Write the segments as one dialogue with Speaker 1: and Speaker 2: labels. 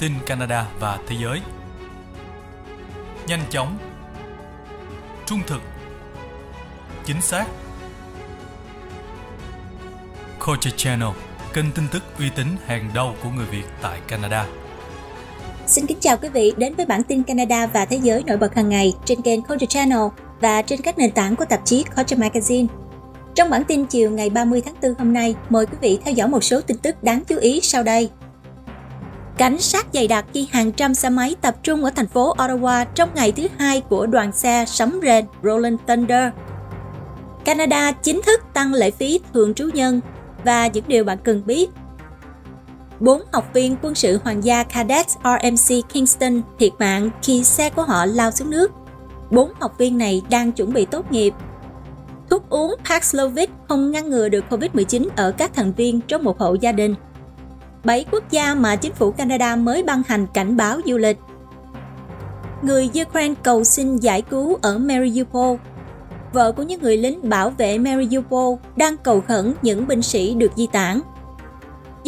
Speaker 1: tin Canada và thế giới. Nhanh chóng, trung thực, chính xác. Culture Channel, kênh tin tức uy tín hàng đầu của người Việt tại Canada. Xin kính chào quý vị đến với bản tin Canada và thế giới nổi bật hàng ngày trên kênh Culture Channel và trên các nền tảng của tạp chí Culture Magazine. Trong bản tin chiều ngày 30 tháng 4 hôm nay, mời quý vị theo dõi một số tin tức đáng chú ý sau đây cảnh sát dày đặc khi hàng trăm xe máy tập trung ở thành phố Ottawa trong ngày thứ hai của đoàn xe sấm rền Rolling Thunder. Canada chính thức tăng lệ phí thường trú nhân và những điều bạn cần biết. Bốn học viên quân sự hoàng gia Cadets RMC Kingston thiệt mạng khi xe của họ lao xuống nước. Bốn học viên này đang chuẩn bị tốt nghiệp. Thuốc uống Paxlovid không ngăn ngừa được COVID-19 ở các thành viên trong một hộ gia đình. 7 quốc gia mà chính phủ Canada mới ban hành cảnh báo du lịch. Người Ukraine cầu xin giải cứu ở Mariupol. Vợ của những người lính bảo vệ Mariupol đang cầu khẩn những binh sĩ được di tản.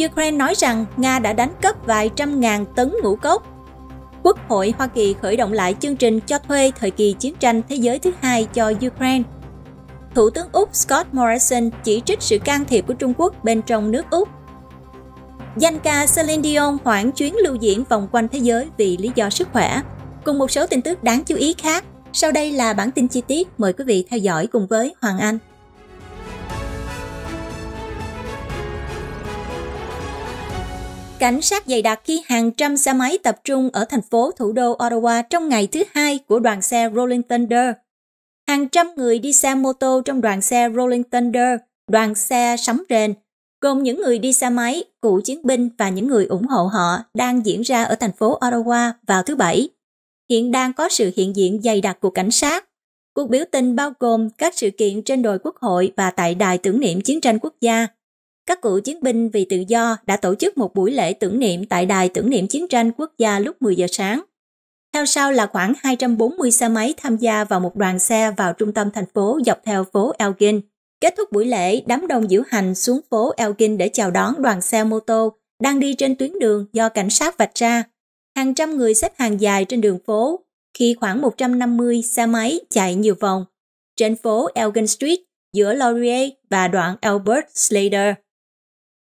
Speaker 1: Ukraine nói rằng Nga đã đánh cắp vài trăm ngàn tấn ngũ cốc. Quốc hội Hoa Kỳ khởi động lại chương trình cho thuê thời kỳ chiến tranh thế giới thứ hai cho Ukraine. Thủ tướng Úc Scott Morrison chỉ trích sự can thiệp của Trung Quốc bên trong nước Úc Danh ca Celine Dion hoãn chuyến lưu diễn vòng quanh thế giới vì lý do sức khỏe. Cùng một số tin tức đáng chú ý khác, sau đây là bản tin chi tiết mời quý vị theo dõi cùng với Hoàng Anh. Cảnh sát dày đặc khi hàng trăm xe máy tập trung ở thành phố thủ đô Ottawa trong ngày thứ hai của đoàn xe Rolling Thunder. Hàng trăm người đi xe mô tô trong đoàn xe Rolling Thunder, đoàn xe sắm rền gồm những người đi xe máy, cựu chiến binh và những người ủng hộ họ đang diễn ra ở thành phố Ottawa vào thứ Bảy. Hiện đang có sự hiện diện dày đặc của cảnh sát. Cuộc biểu tình bao gồm các sự kiện trên đồi quốc hội và tại đài tưởng niệm chiến tranh quốc gia. Các cựu chiến binh vì tự do đã tổ chức một buổi lễ tưởng niệm tại đài tưởng niệm chiến tranh quốc gia lúc 10 giờ sáng. Theo sau là khoảng 240 xe máy tham gia vào một đoàn xe vào trung tâm thành phố dọc theo phố Elgin – Kết thúc buổi lễ, đám đông diễu hành xuống phố Elgin để chào đón đoàn xe mô tô đang đi trên tuyến đường do cảnh sát vạch ra. Hàng trăm người xếp hàng dài trên đường phố, khi khoảng 150 xe máy chạy nhiều vòng. Trên phố Elgin Street, giữa Laurier và đoạn Albert Slater.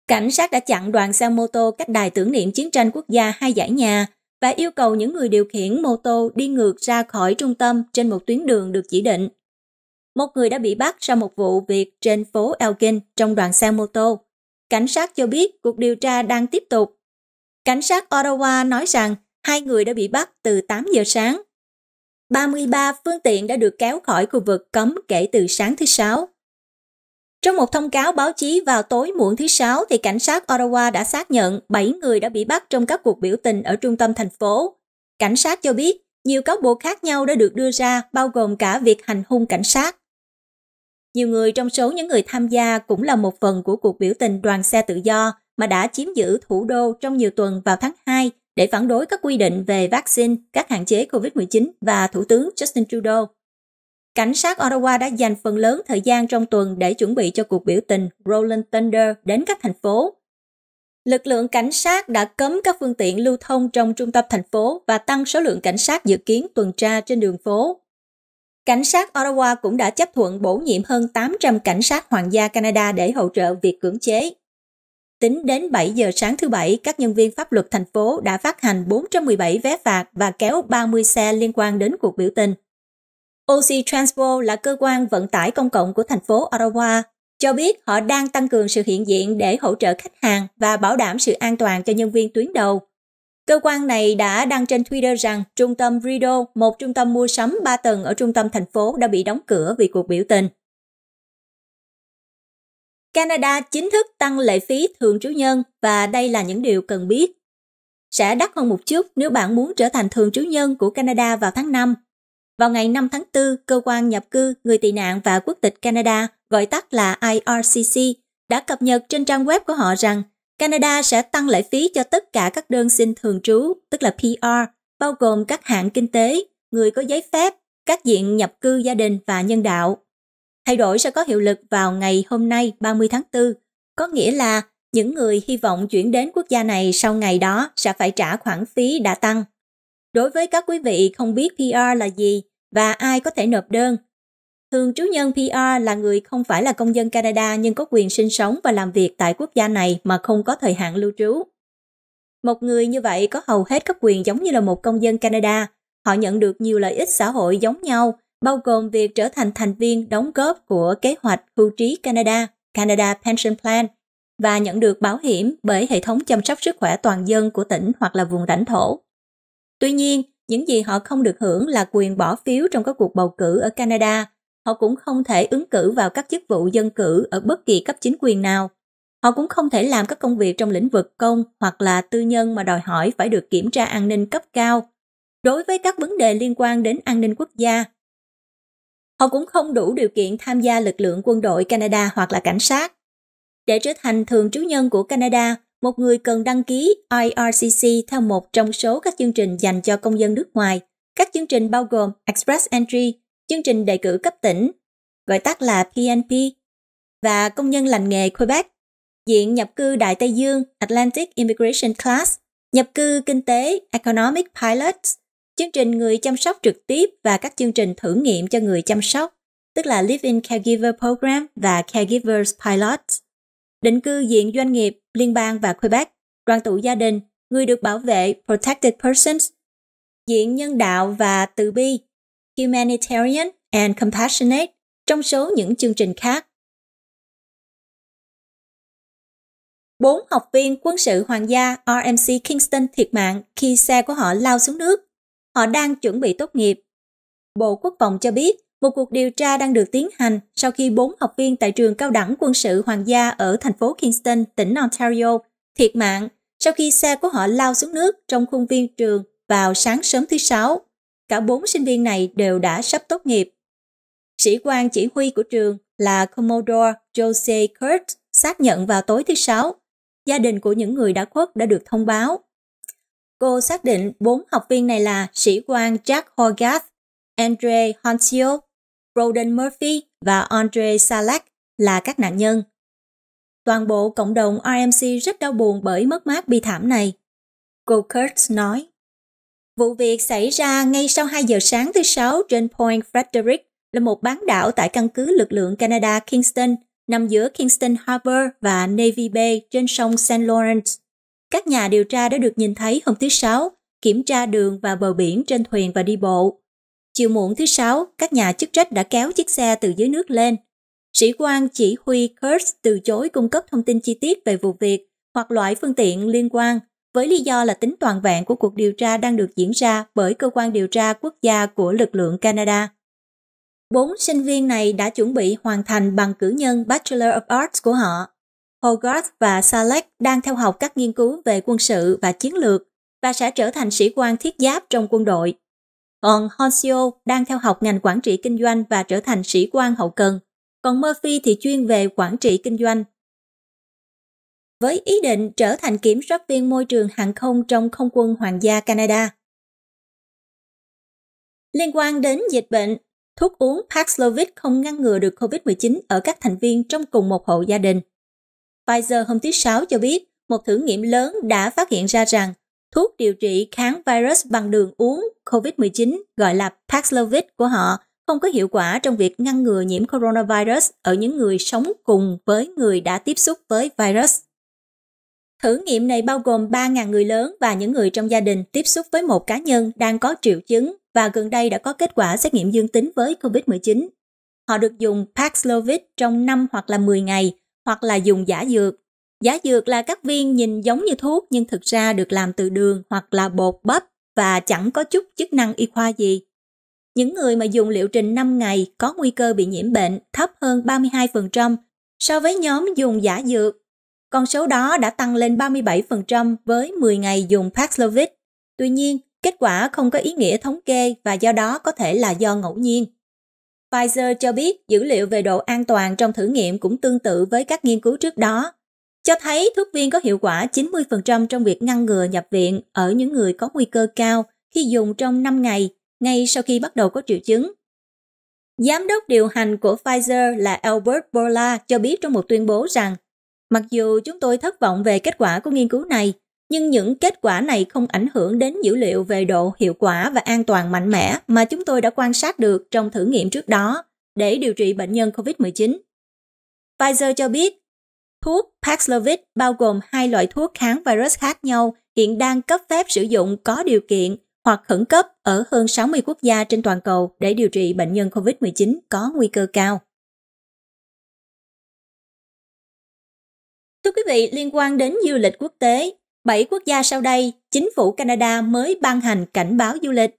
Speaker 1: Cảnh sát đã chặn đoàn xe mô tô cách đài tưởng niệm chiến tranh quốc gia hai giải nhà và yêu cầu những người điều khiển mô tô đi ngược ra khỏi trung tâm trên một tuyến đường được chỉ định một người đã bị bắt sau một vụ việc trên phố Elgin trong đoàn xe mô tô. Cảnh sát cho biết cuộc điều tra đang tiếp tục. Cảnh sát Ottawa nói rằng hai người đã bị bắt từ 8 giờ sáng. 33 phương tiện đã được kéo khỏi khu vực cấm kể từ sáng thứ Sáu. Trong một thông cáo báo chí vào tối muộn thứ Sáu, thì cảnh sát Ottawa đã xác nhận 7 người đã bị bắt trong các cuộc biểu tình ở trung tâm thành phố. Cảnh sát cho biết nhiều cáo buộc khác nhau đã được đưa ra, bao gồm cả việc hành hung cảnh sát. Nhiều người trong số những người tham gia cũng là một phần của cuộc biểu tình đoàn xe tự do mà đã chiếm giữ thủ đô trong nhiều tuần vào tháng 2 để phản đối các quy định về vaccine, các hạn chế COVID-19 và Thủ tướng Justin Trudeau. Cảnh sát Ottawa đã dành phần lớn thời gian trong tuần để chuẩn bị cho cuộc biểu tình Rolling Thunder đến các thành phố. Lực lượng cảnh sát đã cấm các phương tiện lưu thông trong trung tâm thành phố và tăng số lượng cảnh sát dự kiến tuần tra trên đường phố. Cảnh sát Ottawa cũng đã chấp thuận bổ nhiệm hơn 800 cảnh sát hoàng gia Canada để hỗ trợ việc cưỡng chế. Tính đến 7 giờ sáng thứ Bảy, các nhân viên pháp luật thành phố đã phát hành 417 vé phạt và kéo 30 xe liên quan đến cuộc biểu tình. OC Transpo là cơ quan vận tải công cộng của thành phố Ottawa, cho biết họ đang tăng cường sự hiện diện để hỗ trợ khách hàng và bảo đảm sự an toàn cho nhân viên tuyến đầu Cơ quan này đã đăng trên Twitter rằng trung tâm Rido, một trung tâm mua sắm 3 tầng ở trung tâm thành phố đã bị đóng cửa vì cuộc biểu tình. Canada chính thức tăng lệ phí thường trú nhân và đây là những điều cần biết. Sẽ đắt hơn một chút nếu bạn muốn trở thành thường trú nhân của Canada vào tháng 5. Vào ngày 5 tháng 4, cơ quan nhập cư, người tị nạn và quốc tịch Canada, gọi tắt là IRCC, đã cập nhật trên trang web của họ rằng Canada sẽ tăng lệ phí cho tất cả các đơn xin thường trú, tức là PR, bao gồm các hạng kinh tế, người có giấy phép, các diện nhập cư gia đình và nhân đạo. Thay đổi sẽ có hiệu lực vào ngày hôm nay 30 tháng 4, có nghĩa là những người hy vọng chuyển đến quốc gia này sau ngày đó sẽ phải trả khoản phí đã tăng. Đối với các quý vị không biết PR là gì và ai có thể nộp đơn, Thường trú nhân PR là người không phải là công dân Canada nhưng có quyền sinh sống và làm việc tại quốc gia này mà không có thời hạn lưu trú. Một người như vậy có hầu hết các quyền giống như là một công dân Canada. Họ nhận được nhiều lợi ích xã hội giống nhau, bao gồm việc trở thành thành viên đóng góp của kế hoạch hưu trí Canada, Canada Pension Plan, và nhận được bảo hiểm bởi hệ thống chăm sóc sức khỏe toàn dân của tỉnh hoặc là vùng lãnh thổ. Tuy nhiên, những gì họ không được hưởng là quyền bỏ phiếu trong các cuộc bầu cử ở Canada họ cũng không thể ứng cử vào các chức vụ dân cử ở bất kỳ cấp chính quyền nào. Họ cũng không thể làm các công việc trong lĩnh vực công hoặc là tư nhân mà đòi hỏi phải được kiểm tra an ninh cấp cao đối với các vấn đề liên quan đến an ninh quốc gia. Họ cũng không đủ điều kiện tham gia lực lượng quân đội Canada hoặc là cảnh sát. Để trở thành thường trú nhân của Canada, một người cần đăng ký IRCC theo một trong số các chương trình dành cho công dân nước ngoài. Các chương trình bao gồm Express Entry, chương trình đề cử cấp tỉnh, gọi tắt là PNP, và công nhân lành nghề Quebec, diện nhập cư Đại Tây Dương Atlantic Immigration Class, nhập cư kinh tế Economic Pilots, chương trình người chăm sóc trực tiếp và các chương trình thử nghiệm cho người chăm sóc, tức là Live-in Caregiver Program và Caregivers Pilots. Định cư diện doanh nghiệp liên bang và Quebec, đoàn tụ gia đình, người được bảo vệ Protected Persons, diện nhân đạo và từ bi Humanitarian and Compassionate trong số những chương trình khác. Bốn học viên quân sự hoàng gia RMC Kingston thiệt mạng khi xe của họ lao xuống nước. Họ đang chuẩn bị tốt nghiệp. Bộ Quốc phòng cho biết một cuộc điều tra đang được tiến hành sau khi bốn học viên tại trường cao đẳng quân sự hoàng gia ở thành phố Kingston, tỉnh Ontario thiệt mạng sau khi xe của họ lao xuống nước trong khuôn viên trường vào sáng sớm thứ Sáu Cả bốn sinh viên này đều đã sắp tốt nghiệp. Sĩ quan chỉ huy của trường là Commodore Jose Kurt xác nhận vào tối thứ Sáu. Gia đình của những người đã khuất đã được thông báo. Cô xác định bốn học viên này là sĩ quan Jack Hogarth, Andre Hansio, Broden Murphy và Andre Salak là các nạn nhân. Toàn bộ cộng đồng RMC rất đau buồn bởi mất mát bi thảm này. Cô Kurtz nói. Vụ việc xảy ra ngay sau 2 giờ sáng thứ Sáu trên Point Frederick là một bán đảo tại căn cứ lực lượng Canada Kingston, nằm giữa Kingston Harbour và Navy Bay trên sông St. Lawrence. Các nhà điều tra đã được nhìn thấy hôm thứ Sáu, kiểm tra đường và bờ biển trên thuyền và đi bộ. Chiều muộn thứ Sáu, các nhà chức trách đã kéo chiếc xe từ dưới nước lên. Sĩ quan chỉ huy Kurtz từ chối cung cấp thông tin chi tiết về vụ việc hoặc loại phương tiện liên quan với lý do là tính toàn vẹn của cuộc điều tra đang được diễn ra bởi cơ quan điều tra quốc gia của lực lượng Canada. Bốn sinh viên này đã chuẩn bị hoàn thành bằng cử nhân Bachelor of Arts của họ. Hogarth và Salek đang theo học các nghiên cứu về quân sự và chiến lược và sẽ trở thành sĩ quan thiết giáp trong quân đội. Còn Honcio đang theo học ngành quản trị kinh doanh và trở thành sĩ quan hậu cần. Còn Murphy thì chuyên về quản trị kinh doanh với ý định trở thành kiểm soát viên môi trường hàng không trong không quân Hoàng gia Canada. Liên quan đến dịch bệnh, thuốc uống Paxlovid không ngăn ngừa được COVID-19 ở các thành viên trong cùng một hộ gia đình. Pfizer hôm thứ Sáu cho biết một thử nghiệm lớn đã phát hiện ra rằng thuốc điều trị kháng virus bằng đường uống COVID-19 gọi là Paxlovid của họ không có hiệu quả trong việc ngăn ngừa nhiễm coronavirus ở những người sống cùng với người đã tiếp xúc với virus. Thử nghiệm này bao gồm 3.000 người lớn và những người trong gia đình tiếp xúc với một cá nhân đang có triệu chứng và gần đây đã có kết quả xét nghiệm dương tính với COVID-19. Họ được dùng Paxlovid trong 5 hoặc là 10 ngày, hoặc là dùng giả dược. Giả dược là các viên nhìn giống như thuốc nhưng thực ra được làm từ đường hoặc là bột bắp và chẳng có chút chức năng y khoa gì. Những người mà dùng liệu trình 5 ngày có nguy cơ bị nhiễm bệnh thấp hơn 32% so với nhóm dùng giả dược con số đó đã tăng lên 37% với 10 ngày dùng Paxlovid. Tuy nhiên, kết quả không có ý nghĩa thống kê và do đó có thể là do ngẫu nhiên. Pfizer cho biết dữ liệu về độ an toàn trong thử nghiệm cũng tương tự với các nghiên cứu trước đó, cho thấy thuốc viên có hiệu quả 90% trong việc ngăn ngừa nhập viện ở những người có nguy cơ cao khi dùng trong 5 ngày ngay sau khi bắt đầu có triệu chứng. Giám đốc điều hành của Pfizer là Albert Bourla cho biết trong một tuyên bố rằng Mặc dù chúng tôi thất vọng về kết quả của nghiên cứu này, nhưng những kết quả này không ảnh hưởng đến dữ liệu về độ hiệu quả và an toàn mạnh mẽ mà chúng tôi đã quan sát được trong thử nghiệm trước đó để điều trị bệnh nhân COVID-19. Pfizer cho biết, thuốc Paxlovid bao gồm hai loại thuốc kháng virus khác nhau hiện đang cấp phép sử dụng có điều kiện hoặc khẩn cấp ở hơn 60 quốc gia trên toàn cầu để điều trị bệnh nhân COVID-19 có nguy cơ cao. Thưa quý vị, liên quan đến du lịch quốc tế, 7 quốc gia sau đây, chính phủ Canada mới ban hành cảnh báo du lịch.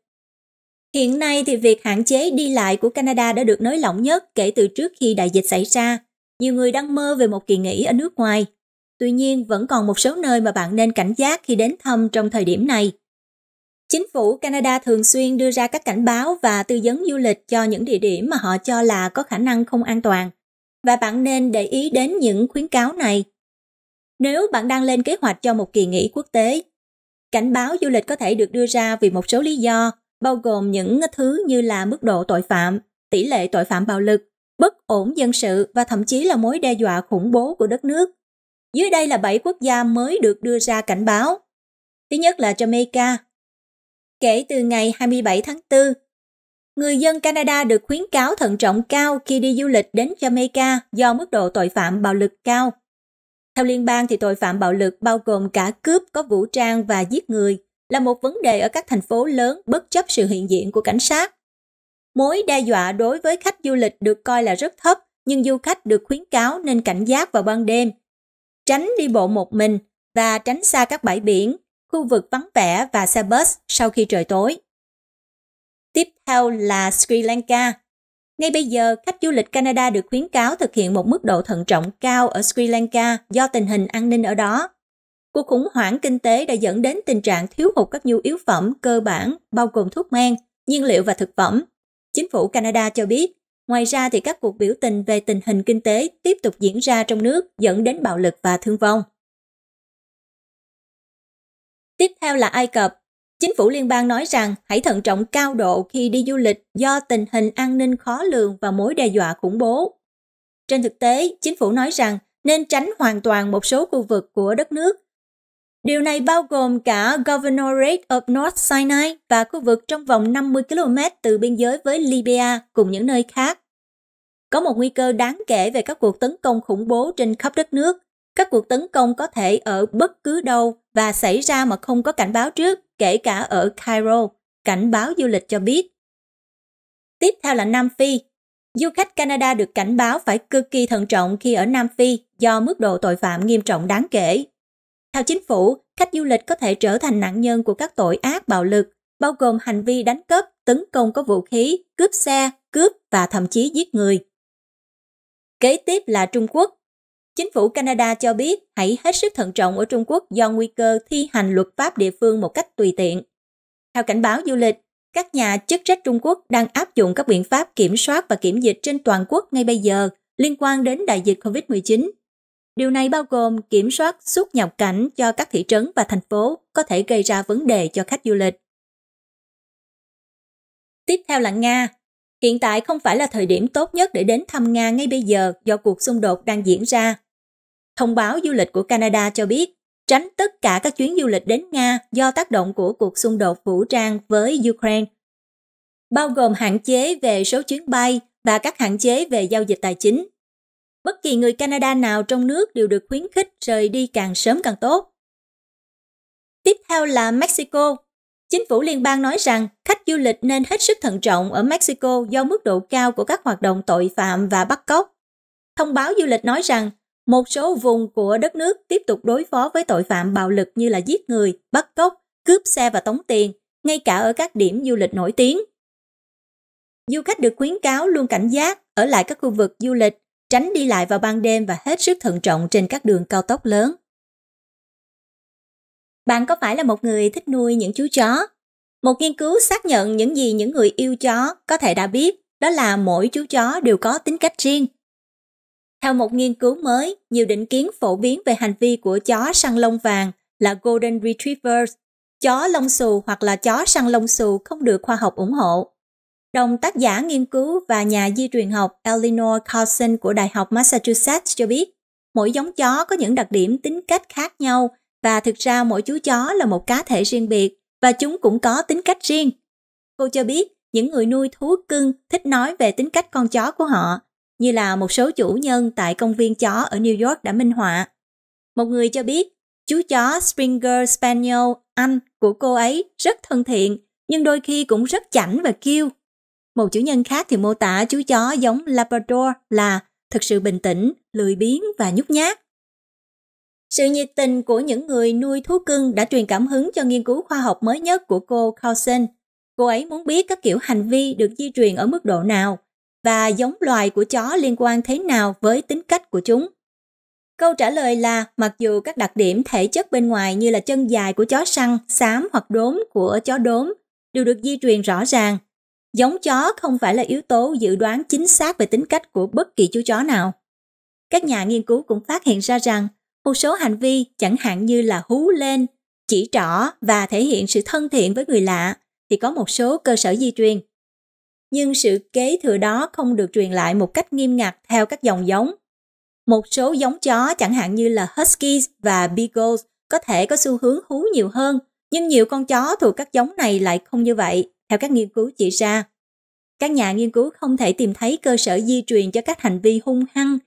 Speaker 1: Hiện nay thì việc hạn chế đi lại của Canada đã được nới lỏng nhất kể từ trước khi đại dịch xảy ra. Nhiều người đang mơ về một kỳ nghỉ ở nước ngoài. Tuy nhiên, vẫn còn một số nơi mà bạn nên cảnh giác khi đến thăm trong thời điểm này. Chính phủ Canada thường xuyên đưa ra các cảnh báo và tư vấn du lịch cho những địa điểm mà họ cho là có khả năng không an toàn. Và bạn nên để ý đến những khuyến cáo này nếu bạn đang lên kế hoạch cho một kỳ nghỉ quốc tế, cảnh báo du lịch có thể được đưa ra vì một số lý do, bao gồm những thứ như là mức độ tội phạm, tỷ lệ tội phạm bạo lực, bất ổn dân sự và thậm chí là mối đe dọa khủng bố của đất nước. Dưới đây là 7 quốc gia mới được đưa ra cảnh báo. Thứ nhất là Jamaica. Kể từ ngày 27 tháng 4, người dân Canada được khuyến cáo thận trọng cao khi đi du lịch đến Jamaica do mức độ tội phạm bạo lực cao. Theo liên bang thì tội phạm bạo lực bao gồm cả cướp có vũ trang và giết người là một vấn đề ở các thành phố lớn bất chấp sự hiện diện của cảnh sát. Mối đe dọa đối với khách du lịch được coi là rất thấp, nhưng du khách được khuyến cáo nên cảnh giác vào ban đêm. Tránh đi bộ một mình và tránh xa các bãi biển, khu vực vắng vẻ và xe bus sau khi trời tối. Tiếp theo là Sri Lanka, ngay bây giờ, khách du lịch Canada được khuyến cáo thực hiện một mức độ thận trọng cao ở Sri Lanka do tình hình an ninh ở đó. Cuộc khủng hoảng kinh tế đã dẫn đến tình trạng thiếu hụt các nhu yếu phẩm cơ bản bao gồm thuốc men, nhiên liệu và thực phẩm. Chính phủ Canada cho biết, ngoài ra thì các cuộc biểu tình về tình hình kinh tế tiếp tục diễn ra trong nước dẫn đến bạo lực và thương vong. Tiếp theo là Ai Cập. Chính phủ liên bang nói rằng hãy thận trọng cao độ khi đi du lịch do tình hình an ninh khó lường và mối đe dọa khủng bố. Trên thực tế, chính phủ nói rằng nên tránh hoàn toàn một số khu vực của đất nước. Điều này bao gồm cả Governorate of North Sinai và khu vực trong vòng 50 km từ biên giới với Libya cùng những nơi khác. Có một nguy cơ đáng kể về các cuộc tấn công khủng bố trên khắp đất nước. Các cuộc tấn công có thể ở bất cứ đâu và xảy ra mà không có cảnh báo trước, kể cả ở Cairo, cảnh báo du lịch cho biết. Tiếp theo là Nam Phi. Du khách Canada được cảnh báo phải cực kỳ thận trọng khi ở Nam Phi do mức độ tội phạm nghiêm trọng đáng kể. Theo chính phủ, khách du lịch có thể trở thành nạn nhân của các tội ác bạo lực, bao gồm hành vi đánh cắp, tấn công có vũ khí, cướp xe, cướp và thậm chí giết người. Kế tiếp là Trung Quốc. Chính phủ Canada cho biết hãy hết sức thận trọng ở Trung Quốc do nguy cơ thi hành luật pháp địa phương một cách tùy tiện. Theo cảnh báo du lịch, các nhà chức trách Trung Quốc đang áp dụng các biện pháp kiểm soát và kiểm dịch trên toàn quốc ngay bây giờ liên quan đến đại dịch COVID-19. Điều này bao gồm kiểm soát xuất nhập cảnh cho các thị trấn và thành phố có thể gây ra vấn đề cho khách du lịch. Tiếp theo là Nga. Hiện tại không phải là thời điểm tốt nhất để đến thăm Nga ngay bây giờ do cuộc xung đột đang diễn ra Thông báo du lịch của Canada cho biết tránh tất cả các chuyến du lịch đến Nga do tác động của cuộc xung đột vũ trang với Ukraine, bao gồm hạn chế về số chuyến bay và các hạn chế về giao dịch tài chính. Bất kỳ người Canada nào trong nước đều được khuyến khích rời đi càng sớm càng tốt. Tiếp theo là Mexico. Chính phủ liên bang nói rằng khách du lịch nên hết sức thận trọng ở Mexico do mức độ cao của các hoạt động tội phạm và bắt cóc. Thông báo du lịch nói rằng một số vùng của đất nước tiếp tục đối phó với tội phạm bạo lực như là giết người, bắt cóc, cướp xe và tống tiền, ngay cả ở các điểm du lịch nổi tiếng. Du khách được khuyến cáo luôn cảnh giác ở lại các khu vực du lịch, tránh đi lại vào ban đêm và hết sức thận trọng trên các đường cao tốc lớn. Bạn có phải là một người thích nuôi những chú chó? Một nghiên cứu xác nhận những gì những người yêu chó có thể đã biết, đó là mỗi chú chó đều có tính cách riêng theo một nghiên cứu mới, nhiều định kiến phổ biến về hành vi của chó săn lông vàng là Golden Retrievers, chó lông xù hoặc là chó săn lông xù không được khoa học ủng hộ. Đồng tác giả nghiên cứu và nhà di truyền học Eleanor Carlson của Đại học Massachusetts cho biết, mỗi giống chó có những đặc điểm tính cách khác nhau và thực ra mỗi chú chó là một cá thể riêng biệt và chúng cũng có tính cách riêng. Cô cho biết, những người nuôi thú cưng thích nói về tính cách con chó của họ như là một số chủ nhân tại công viên chó ở New York đã minh họa. Một người cho biết, chú chó Springer Spaniel Anh của cô ấy rất thân thiện, nhưng đôi khi cũng rất chảnh và kiêu. Một chủ nhân khác thì mô tả chú chó giống Labrador là thực sự bình tĩnh, lười biếng và nhút nhát. Sự nhiệt tình của những người nuôi thú cưng đã truyền cảm hứng cho nghiên cứu khoa học mới nhất của cô Carlson. Cô ấy muốn biết các kiểu hành vi được di truyền ở mức độ nào và giống loài của chó liên quan thế nào với tính cách của chúng. Câu trả lời là mặc dù các đặc điểm thể chất bên ngoài như là chân dài của chó săn, xám hoặc đốm của chó đốm đều được di truyền rõ ràng, giống chó không phải là yếu tố dự đoán chính xác về tính cách của bất kỳ chú chó nào. Các nhà nghiên cứu cũng phát hiện ra rằng một số hành vi chẳng hạn như là hú lên, chỉ trỏ và thể hiện sự thân thiện với người lạ thì có một số cơ sở di truyền nhưng sự kế thừa đó không được truyền lại một cách nghiêm ngặt theo các dòng giống. Một số giống chó chẳng hạn như là Huskies và Beagles có thể có xu hướng hú nhiều hơn, nhưng nhiều con chó thuộc các giống này lại không như vậy, theo các nghiên cứu chỉ ra. Các nhà nghiên cứu không thể tìm thấy cơ sở di truyền cho các hành vi hung hăng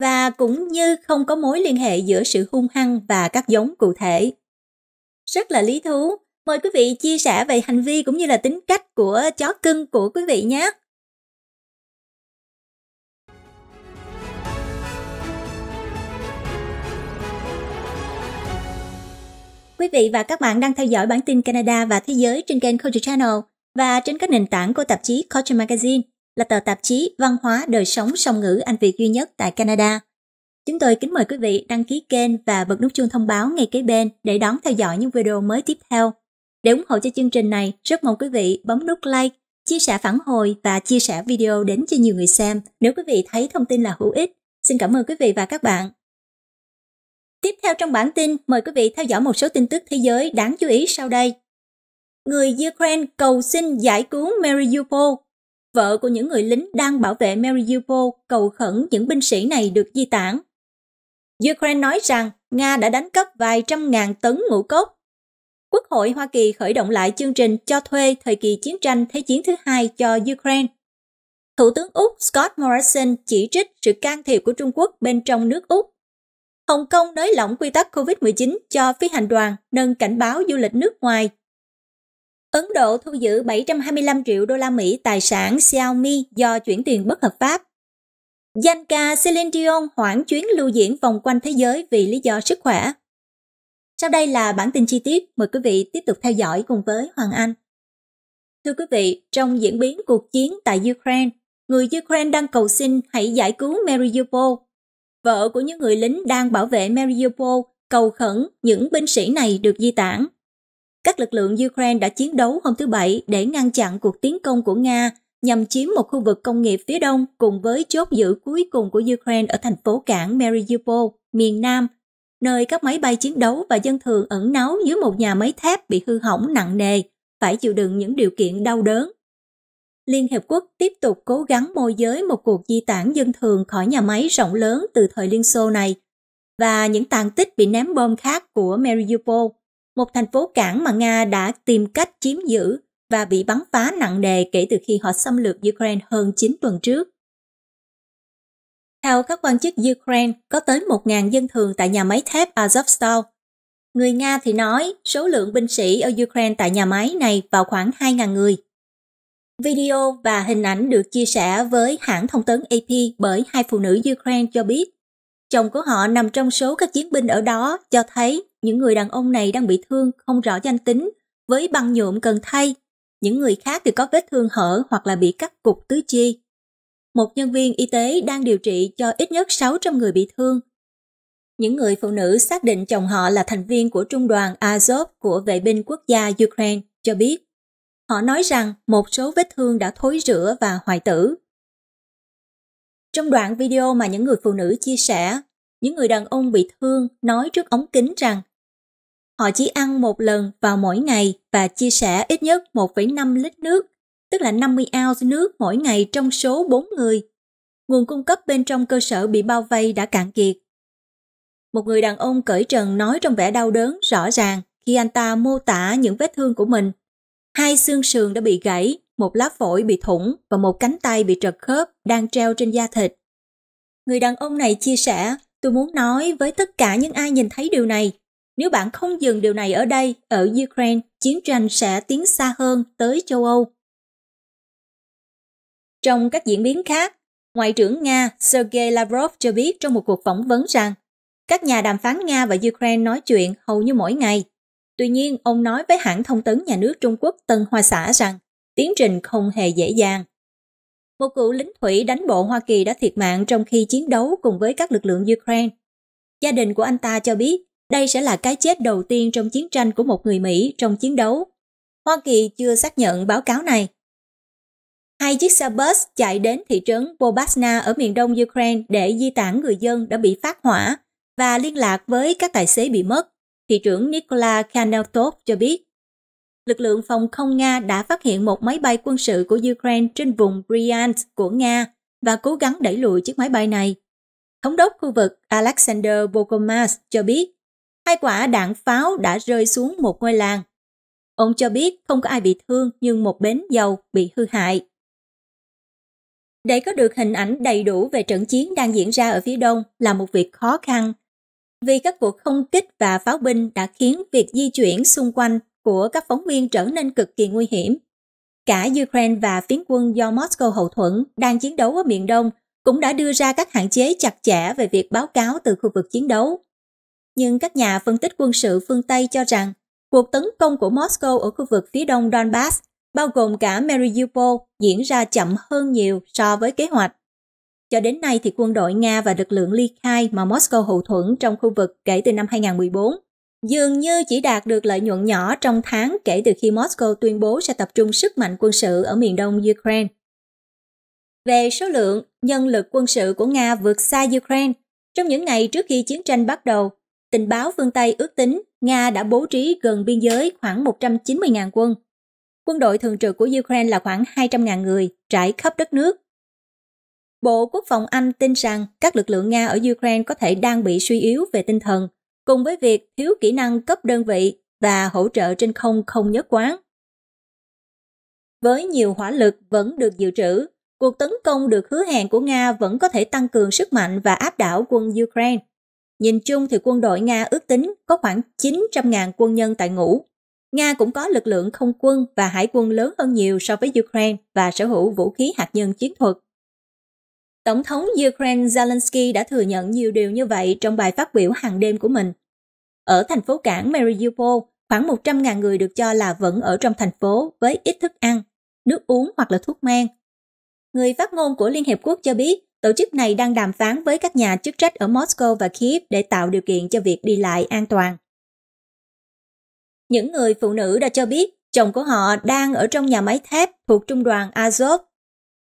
Speaker 1: và cũng như không có mối liên hệ giữa sự hung hăng và các giống cụ thể. Rất là lý thú, Mời quý vị chia sẻ về hành vi cũng như là tính cách của chó cưng của quý vị nhé. Quý vị và các bạn đang theo dõi bản tin Canada và thế giới trên kênh Culture Channel và trên các nền tảng của tạp chí Culture Magazine là tờ tạp chí văn hóa đời sống song ngữ Anh Việt duy nhất tại Canada. Chúng tôi kính mời quý vị đăng ký kênh và bật nút chuông thông báo ngay kế bên để đón theo dõi những video mới tiếp theo. Để ủng hộ cho chương trình này, rất mong quý vị bấm nút like, chia sẻ phản hồi và chia sẻ video đến cho nhiều người xem nếu quý vị thấy thông tin là hữu ích. Xin cảm ơn quý vị và các bạn. Tiếp theo trong bản tin, mời quý vị theo dõi một số tin tức thế giới đáng chú ý sau đây. Người Ukraine cầu xin giải cứu Mariupol. Vợ của những người lính đang bảo vệ Mariupol cầu khẩn những binh sĩ này được di tản. Ukraine nói rằng Nga đã đánh cắp vài trăm ngàn tấn ngũ cốc Quốc hội Hoa Kỳ khởi động lại chương trình cho thuê thời kỳ chiến tranh Thế chiến thứ hai cho Ukraine. Thủ tướng Úc Scott Morrison chỉ trích sự can thiệp của Trung Quốc bên trong nước Úc. Hồng Kông nới lỏng quy tắc COVID-19 cho phi hành đoàn, nâng cảnh báo du lịch nước ngoài. Ấn Độ thu giữ 725 triệu đô la Mỹ tài sản Xiaomi do chuyển tiền bất hợp pháp. Danh ca Celine Dion hoãn chuyến lưu diễn vòng quanh thế giới vì lý do sức khỏe. Sau đây là bản tin chi tiết, mời quý vị tiếp tục theo dõi cùng với Hoàng Anh. Thưa quý vị, trong diễn biến cuộc chiến tại Ukraine, người Ukraine đang cầu xin hãy giải cứu Mariupol. Vợ của những người lính đang bảo vệ Mariupol cầu khẩn những binh sĩ này được di tản. Các lực lượng Ukraine đã chiến đấu hôm thứ Bảy để ngăn chặn cuộc tiến công của Nga nhằm chiếm một khu vực công nghiệp phía đông cùng với chốt giữ cuối cùng của Ukraine ở thành phố cảng Mariupol, miền Nam nơi các máy bay chiến đấu và dân thường ẩn náu dưới một nhà máy thép bị hư hỏng nặng nề, phải chịu đựng những điều kiện đau đớn. Liên Hiệp Quốc tiếp tục cố gắng môi giới một cuộc di tản dân thường khỏi nhà máy rộng lớn từ thời Liên Xô này và những tàn tích bị ném bom khác của Mariupol, một thành phố cảng mà Nga đã tìm cách chiếm giữ và bị bắn phá nặng nề kể từ khi họ xâm lược Ukraine hơn 9 tuần trước. Theo các quan chức Ukraine, có tới 1.000 dân thường tại nhà máy thép Azovstal. Người Nga thì nói số lượng binh sĩ ở Ukraine tại nhà máy này vào khoảng 2.000 người. Video và hình ảnh được chia sẻ với hãng thông tấn AP bởi hai phụ nữ Ukraine cho biết chồng của họ nằm trong số các chiến binh ở đó cho thấy những người đàn ông này đang bị thương không rõ danh tính với băng nhuộm cần thay. Những người khác thì có vết thương hở hoặc là bị cắt cục tứ chi một nhân viên y tế đang điều trị cho ít nhất 600 người bị thương. Những người phụ nữ xác định chồng họ là thành viên của trung đoàn Azov của vệ binh quốc gia Ukraine cho biết. Họ nói rằng một số vết thương đã thối rữa và hoại tử. Trong đoạn video mà những người phụ nữ chia sẻ, những người đàn ông bị thương nói trước ống kính rằng họ chỉ ăn một lần vào mỗi ngày và chia sẻ ít nhất 1,5 lít nước tức là 50 ounce nước mỗi ngày trong số 4 người. Nguồn cung cấp bên trong cơ sở bị bao vây đã cạn kiệt. Một người đàn ông cởi trần nói trong vẻ đau đớn rõ ràng khi anh ta mô tả những vết thương của mình. Hai xương sườn đã bị gãy, một lá phổi bị thủng và một cánh tay bị trật khớp đang treo trên da thịt. Người đàn ông này chia sẻ, tôi muốn nói với tất cả những ai nhìn thấy điều này, nếu bạn không dừng điều này ở đây, ở Ukraine, chiến tranh sẽ tiến xa hơn tới châu Âu. Trong các diễn biến khác, Ngoại trưởng Nga Sergei Lavrov cho biết trong một cuộc phỏng vấn rằng các nhà đàm phán Nga và Ukraine nói chuyện hầu như mỗi ngày. Tuy nhiên, ông nói với hãng thông tấn nhà nước Trung Quốc Tân Hoa Xã rằng tiến trình không hề dễ dàng. Một cựu lính thủy đánh bộ Hoa Kỳ đã thiệt mạng trong khi chiến đấu cùng với các lực lượng Ukraine. Gia đình của anh ta cho biết đây sẽ là cái chết đầu tiên trong chiến tranh của một người Mỹ trong chiến đấu. Hoa Kỳ chưa xác nhận báo cáo này hai chiếc xe bus chạy đến thị trấn Bobasna ở miền đông Ukraine để di tản người dân đã bị phát hỏa và liên lạc với các tài xế bị mất, thị trưởng Nikola Kaneltov cho biết. Lực lượng phòng không Nga đã phát hiện một máy bay quân sự của Ukraine trên vùng Bryansk của Nga và cố gắng đẩy lùi chiếc máy bay này. Thống đốc khu vực Alexander Bogomaz cho biết hai quả đạn pháo đã rơi xuống một ngôi làng. Ông cho biết không có ai bị thương nhưng một bến dầu bị hư hại. Để có được hình ảnh đầy đủ về trận chiến đang diễn ra ở phía đông là một việc khó khăn, vì các cuộc không kích và pháo binh đã khiến việc di chuyển xung quanh của các phóng viên trở nên cực kỳ nguy hiểm. Cả Ukraine và phiến quân do Moscow hậu thuẫn đang chiến đấu ở miền đông cũng đã đưa ra các hạn chế chặt chẽ về việc báo cáo từ khu vực chiến đấu. Nhưng các nhà phân tích quân sự phương Tây cho rằng cuộc tấn công của Moscow ở khu vực phía đông Donbass bao gồm cả Mariupol, diễn ra chậm hơn nhiều so với kế hoạch. Cho đến nay thì quân đội Nga và lực lượng ly khai mà Moscow hậu thuẫn trong khu vực kể từ năm 2014 dường như chỉ đạt được lợi nhuận nhỏ trong tháng kể từ khi Moscow tuyên bố sẽ tập trung sức mạnh quân sự ở miền đông Ukraine. Về số lượng, nhân lực quân sự của Nga vượt xa Ukraine. Trong những ngày trước khi chiến tranh bắt đầu, tình báo phương Tây ước tính Nga đã bố trí gần biên giới khoảng 190.000 quân, Quân đội thường trực của Ukraine là khoảng 200.000 người, trải khắp đất nước. Bộ Quốc phòng Anh tin rằng các lực lượng Nga ở Ukraine có thể đang bị suy yếu về tinh thần, cùng với việc thiếu kỹ năng cấp đơn vị và hỗ trợ trên không không nhất quán. Với nhiều hỏa lực vẫn được dự trữ, cuộc tấn công được hứa hẹn của Nga vẫn có thể tăng cường sức mạnh và áp đảo quân Ukraine. Nhìn chung thì quân đội Nga ước tính có khoảng 900.000 quân nhân tại ngũ. Nga cũng có lực lượng không quân và hải quân lớn hơn nhiều so với Ukraine và sở hữu vũ khí hạt nhân chiến thuật. Tổng thống Ukraine Zelensky đã thừa nhận nhiều điều như vậy trong bài phát biểu hàng đêm của mình. Ở thành phố cảng Mariupol, khoảng 100.000 người được cho là vẫn ở trong thành phố với ít thức ăn, nước uống hoặc là thuốc men. Người phát ngôn của Liên Hiệp Quốc cho biết tổ chức này đang đàm phán với các nhà chức trách ở Moscow và Kiev để tạo điều kiện cho việc đi lại an toàn những người phụ nữ đã cho biết chồng của họ đang ở trong nhà máy thép thuộc trung đoàn Azov.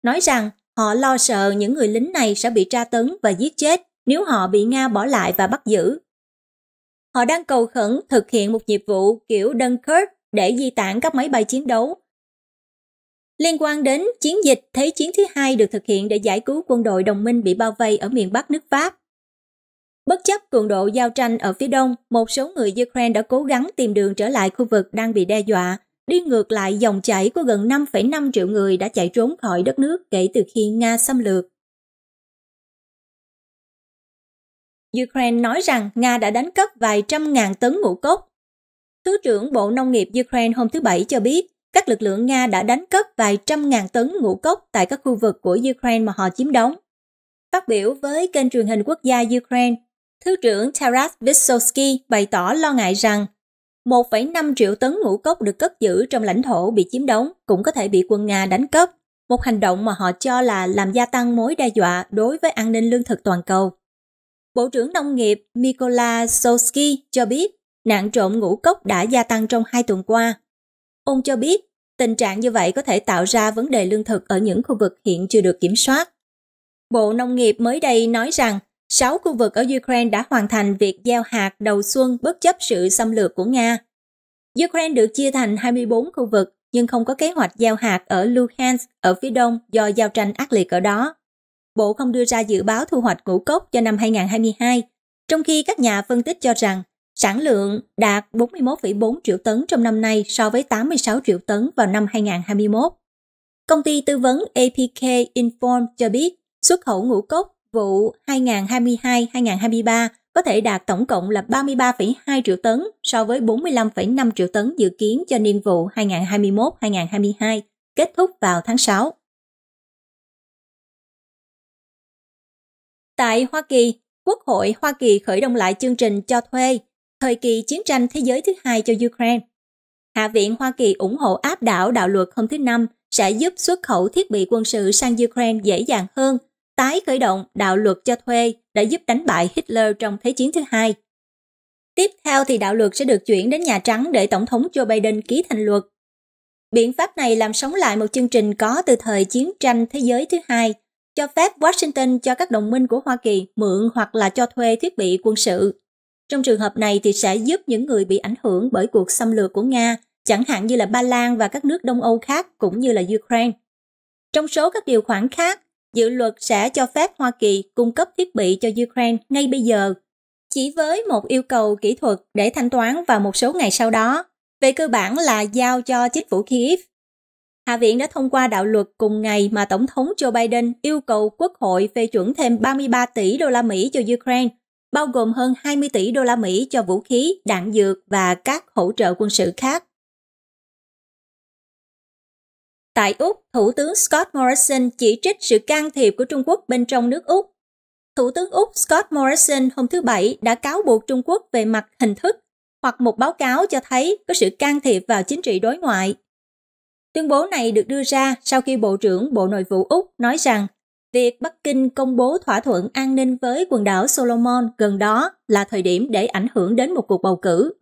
Speaker 1: Nói rằng họ lo sợ những người lính này sẽ bị tra tấn và giết chết nếu họ bị Nga bỏ lại và bắt giữ. Họ đang cầu khẩn thực hiện một nhiệm vụ kiểu Dunkirk để di tản các máy bay chiến đấu. Liên quan đến chiến dịch Thế chiến thứ hai được thực hiện để giải cứu quân đội đồng minh bị bao vây ở miền Bắc nước Pháp Bất chấp cường độ giao tranh ở phía đông, một số người Ukraine đã cố gắng tìm đường trở lại khu vực đang bị đe dọa, đi ngược lại dòng chảy của gần 5,5 triệu người đã chạy trốn khỏi đất nước kể từ khi Nga xâm lược. Ukraine nói rằng Nga đã đánh cắp vài trăm ngàn tấn ngũ cốc. Thứ trưởng Bộ Nông nghiệp Ukraine hôm thứ Bảy cho biết, các lực lượng Nga đã đánh cắp vài trăm ngàn tấn ngũ cốc tại các khu vực của Ukraine mà họ chiếm đóng. Phát biểu với kênh truyền hình quốc gia Ukraine, Thứ trưởng Taras Vysotsky bày tỏ lo ngại rằng 1,5 triệu tấn ngũ cốc được cất giữ trong lãnh thổ bị chiếm đóng cũng có thể bị quân Nga đánh cắp, một hành động mà họ cho là làm gia tăng mối đe dọa đối với an ninh lương thực toàn cầu. Bộ trưởng Nông nghiệp Mikola Sosky cho biết nạn trộm ngũ cốc đã gia tăng trong hai tuần qua. Ông cho biết tình trạng như vậy có thể tạo ra vấn đề lương thực ở những khu vực hiện chưa được kiểm soát. Bộ Nông nghiệp mới đây nói rằng Sáu khu vực ở Ukraine đã hoàn thành việc gieo hạt đầu xuân bất chấp sự xâm lược của Nga. Ukraine được chia thành 24 khu vực nhưng không có kế hoạch gieo hạt ở Luhansk ở phía đông do giao tranh ác liệt ở đó. Bộ không đưa ra dự báo thu hoạch ngũ cốc cho năm 2022, trong khi các nhà phân tích cho rằng sản lượng đạt 41,4 triệu tấn trong năm nay so với 86 triệu tấn vào năm 2021. Công ty tư vấn APK Inform cho biết xuất khẩu ngũ cốc vụ 2022-2023 có thể đạt tổng cộng là 33,2 triệu tấn so với 45,5 triệu tấn dự kiến cho niên vụ 2021-2022 kết thúc vào tháng 6. Tại Hoa Kỳ, Quốc hội Hoa Kỳ khởi động lại chương trình cho thuê thời kỳ chiến tranh thế giới thứ hai cho Ukraine. Hạ viện Hoa Kỳ ủng hộ áp đảo đạo luật hôm thứ Năm sẽ giúp xuất khẩu thiết bị quân sự sang Ukraine dễ dàng hơn tái khởi động đạo luật cho thuê đã giúp đánh bại Hitler trong Thế chiến thứ hai. Tiếp theo thì đạo luật sẽ được chuyển đến Nhà Trắng để Tổng thống Joe Biden ký thành luật. Biện pháp này làm sống lại một chương trình có từ thời chiến tranh thế giới thứ hai, cho phép Washington cho các đồng minh của Hoa Kỳ mượn hoặc là cho thuê thiết bị quân sự. Trong trường hợp này thì sẽ giúp những người bị ảnh hưởng bởi cuộc xâm lược của Nga, chẳng hạn như là Ba Lan và các nước Đông Âu khác cũng như là Ukraine. Trong số các điều khoản khác dự luật sẽ cho phép Hoa Kỳ cung cấp thiết bị cho Ukraine ngay bây giờ, chỉ với một yêu cầu kỹ thuật để thanh toán vào một số ngày sau đó, về cơ bản là giao cho chính phủ Kiev. Hạ viện đã thông qua đạo luật cùng ngày mà Tổng thống Joe Biden yêu cầu Quốc hội phê chuẩn thêm 33 tỷ đô la Mỹ cho Ukraine, bao gồm hơn 20 tỷ đô la Mỹ cho vũ khí, đạn dược và các hỗ trợ quân sự khác. Tại Úc, Thủ tướng Scott Morrison chỉ trích sự can thiệp của Trung Quốc bên trong nước Úc. Thủ tướng Úc Scott Morrison hôm thứ Bảy đã cáo buộc Trung Quốc về mặt hình thức hoặc một báo cáo cho thấy có sự can thiệp vào chính trị đối ngoại. Tuyên bố này được đưa ra sau khi Bộ trưởng Bộ Nội vụ Úc nói rằng việc Bắc Kinh công bố thỏa thuận an ninh với quần đảo Solomon gần đó là thời điểm để ảnh hưởng đến một cuộc bầu cử.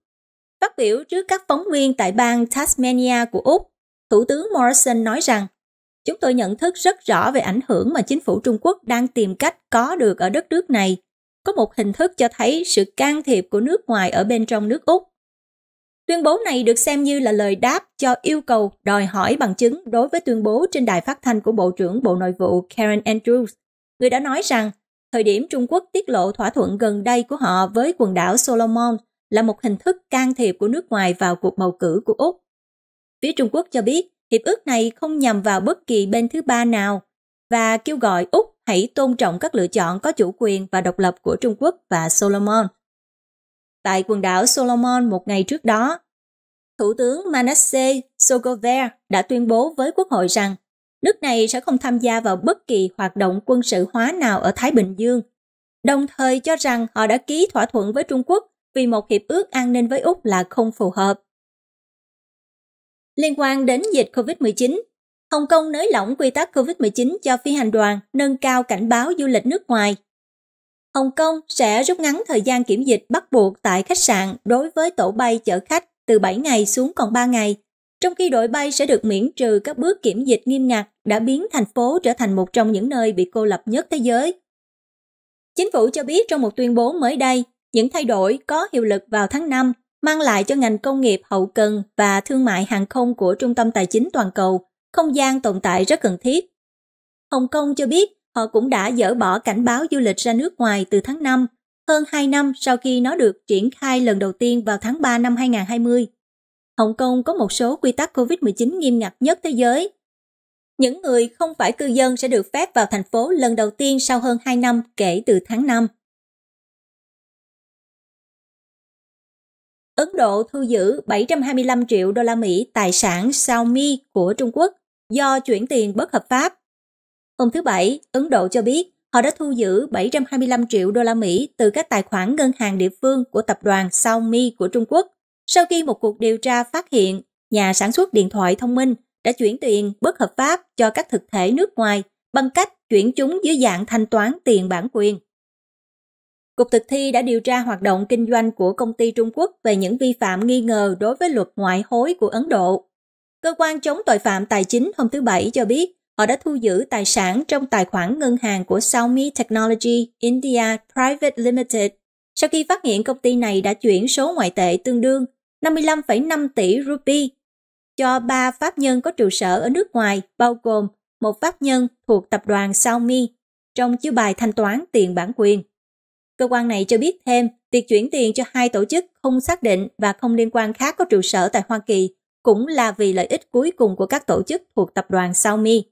Speaker 1: Phát biểu trước các phóng viên tại bang Tasmania của Úc, Thủ tướng Morrison nói rằng, chúng tôi nhận thức rất rõ về ảnh hưởng mà chính phủ Trung Quốc đang tìm cách có được ở đất nước này. Có một hình thức cho thấy sự can thiệp của nước ngoài ở bên trong nước Úc. Tuyên bố này được xem như là lời đáp cho yêu cầu đòi hỏi bằng chứng đối với tuyên bố trên đài phát thanh của Bộ trưởng Bộ Nội vụ Karen Andrews. Người đã nói rằng, thời điểm Trung Quốc tiết lộ thỏa thuận gần đây của họ với quần đảo Solomon là một hình thức can thiệp của nước ngoài vào cuộc bầu cử của Úc. Phía Trung Quốc cho biết hiệp ước này không nhằm vào bất kỳ bên thứ ba nào và kêu gọi Úc hãy tôn trọng các lựa chọn có chủ quyền và độc lập của Trung Quốc và Solomon. Tại quần đảo Solomon một ngày trước đó, Thủ tướng Manasseh Sogover đã tuyên bố với Quốc hội rằng nước này sẽ không tham gia vào bất kỳ hoạt động quân sự hóa nào ở Thái Bình Dương, đồng thời cho rằng họ đã ký thỏa thuận với Trung Quốc vì một hiệp ước an ninh với Úc là không phù hợp liên quan đến dịch COVID-19. Hồng Kông nới lỏng quy tắc COVID-19 cho phi hành đoàn, nâng cao cảnh báo du lịch nước ngoài. Hồng Kông sẽ rút ngắn thời gian kiểm dịch bắt buộc tại khách sạn đối với tổ bay chở khách từ 7 ngày xuống còn 3 ngày, trong khi đội bay sẽ được miễn trừ các bước kiểm dịch nghiêm ngặt đã biến thành phố trở thành một trong những nơi bị cô lập nhất thế giới. Chính phủ cho biết trong một tuyên bố mới đây, những thay đổi có hiệu lực vào tháng 5 mang lại cho ngành công nghiệp hậu cần và thương mại hàng không của Trung tâm Tài chính Toàn cầu không gian tồn tại rất cần thiết. Hồng Kông cho biết họ cũng đã dỡ bỏ cảnh báo du lịch ra nước ngoài từ tháng 5, hơn 2 năm sau khi nó được triển khai lần đầu tiên vào tháng 3 năm 2020. Hồng Kông có một số quy tắc COVID-19 nghiêm ngặt nhất thế giới. Những người không phải cư dân sẽ được phép vào thành phố lần đầu tiên sau hơn 2 năm kể từ tháng 5. Ấn Độ thu giữ 725 triệu đô la Mỹ tài sản Xiaomi của Trung Quốc do chuyển tiền bất hợp pháp. Hôm thứ Bảy, Ấn Độ cho biết họ đã thu giữ 725 triệu đô la Mỹ từ các tài khoản ngân hàng địa phương của tập đoàn Xiaomi của Trung Quốc sau khi một cuộc điều tra phát hiện nhà sản xuất điện thoại thông minh đã chuyển tiền bất hợp pháp cho các thực thể nước ngoài bằng cách chuyển chúng dưới dạng thanh toán tiền bản quyền. Cục thực thi đã điều tra hoạt động kinh doanh của công ty Trung Quốc về những vi phạm nghi ngờ đối với luật ngoại hối của Ấn Độ. Cơ quan chống tội phạm tài chính hôm thứ Bảy cho biết họ đã thu giữ tài sản trong tài khoản ngân hàng của Xiaomi Technology India Private Limited sau khi phát hiện công ty này đã chuyển số ngoại tệ tương đương 55,5 tỷ rupee cho ba pháp nhân có trụ sở ở nước ngoài, bao gồm một pháp nhân thuộc tập đoàn Xiaomi trong chiếu bài thanh toán tiền bản quyền. Cơ quan này cho biết thêm, việc chuyển tiền cho hai tổ chức không xác định và không liên quan khác có trụ sở tại Hoa Kỳ cũng là vì lợi ích cuối cùng của các tổ chức thuộc tập đoàn Xiaomi.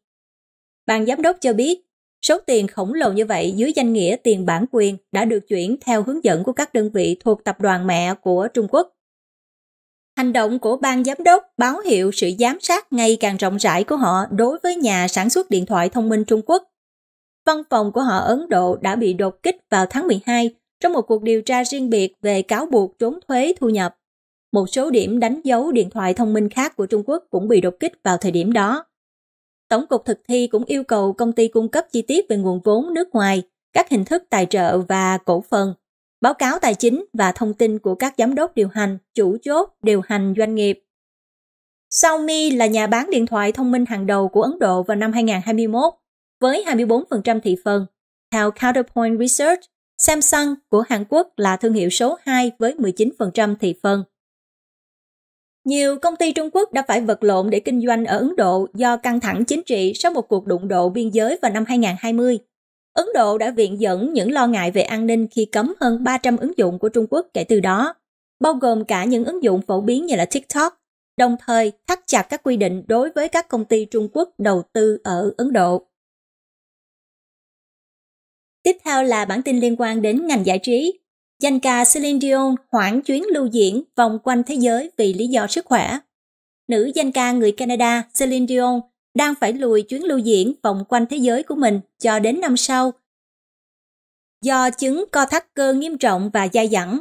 Speaker 1: Ban giám đốc cho biết, số tiền khổng lồ như vậy dưới danh nghĩa tiền bản quyền đã được chuyển theo hướng dẫn của các đơn vị thuộc tập đoàn mẹ của Trung Quốc. Hành động của ban giám đốc báo hiệu sự giám sát ngày càng rộng rãi của họ đối với nhà sản xuất điện thoại thông minh Trung Quốc văn phòng của họ Ấn Độ đã bị đột kích vào tháng 12 trong một cuộc điều tra riêng biệt về cáo buộc trốn thuế thu nhập. Một số điểm đánh dấu điện thoại thông minh khác của Trung Quốc cũng bị đột kích vào thời điểm đó. Tổng cục thực thi cũng yêu cầu công ty cung cấp chi tiết về nguồn vốn nước ngoài, các hình thức tài trợ và cổ phần, báo cáo tài chính và thông tin của các giám đốc điều hành, chủ chốt, điều hành doanh nghiệp. Xiaomi là nhà bán điện thoại thông minh hàng đầu của Ấn Độ vào năm 2021 với 24% thị phần. Theo Counterpoint Research, Samsung của Hàn Quốc là thương hiệu số 2 với 19% thị phần. Nhiều công ty Trung Quốc đã phải vật lộn để kinh doanh ở Ấn Độ do căng thẳng chính trị sau một cuộc đụng độ biên giới vào năm 2020. Ấn Độ đã viện dẫn những lo ngại về an ninh khi cấm hơn 300 ứng dụng của Trung Quốc kể từ đó, bao gồm cả những ứng dụng phổ biến như là TikTok, đồng thời thắt chặt các quy định đối với các công ty Trung Quốc đầu tư ở Ấn Độ. Tiếp theo là bản tin liên quan đến ngành giải trí. Danh ca Celine Dion hoãn chuyến lưu diễn vòng quanh thế giới vì lý do sức khỏe. Nữ danh ca người Canada Celine Dion đang phải lùi chuyến lưu diễn vòng quanh thế giới của mình cho đến năm sau do chứng co thắt cơ nghiêm trọng và dai dẳng.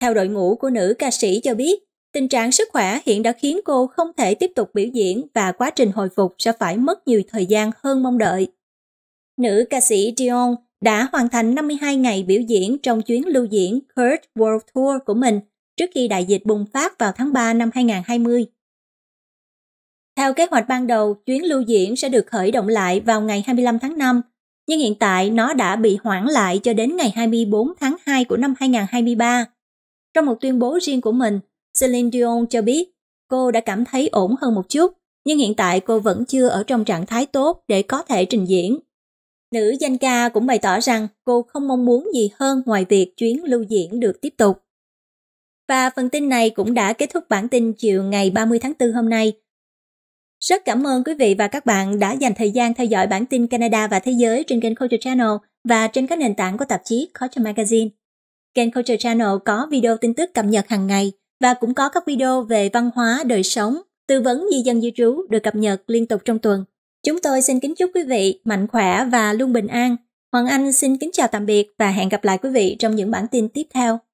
Speaker 1: Theo đội ngũ của nữ ca sĩ cho biết, tình trạng sức khỏe hiện đã khiến cô không thể tiếp tục biểu diễn và quá trình hồi phục sẽ phải mất nhiều thời gian hơn mong đợi. Nữ ca sĩ Dion đã hoàn thành 52 ngày biểu diễn trong chuyến lưu diễn Kurt World Tour của mình trước khi đại dịch bùng phát vào tháng 3 năm 2020. Theo kế hoạch ban đầu, chuyến lưu diễn sẽ được khởi động lại vào ngày 25 tháng 5, nhưng hiện tại nó đã bị hoãn lại cho đến ngày 24 tháng 2 của năm 2023. Trong một tuyên bố riêng của mình, Celine Dion cho biết cô đã cảm thấy ổn hơn một chút, nhưng hiện tại cô vẫn chưa ở trong trạng thái tốt để có thể trình diễn Nữ danh ca cũng bày tỏ rằng cô không mong muốn gì hơn ngoài việc chuyến lưu diễn được tiếp tục. Và phần tin này cũng đã kết thúc bản tin chiều ngày 30 tháng 4 hôm nay. Rất cảm ơn quý vị và các bạn đã dành thời gian theo dõi bản tin Canada và Thế giới trên kênh Culture Channel và trên các nền tảng của tạp chí Culture Magazine. Kênh Culture Channel có video tin tức cập nhật hàng ngày và cũng có các video về văn hóa, đời sống, tư vấn di dân di trú được cập nhật liên tục trong tuần. Chúng tôi xin kính chúc quý vị mạnh khỏe và luôn bình an. Hoàng Anh xin kính chào tạm biệt và hẹn gặp lại quý vị trong những bản tin tiếp theo.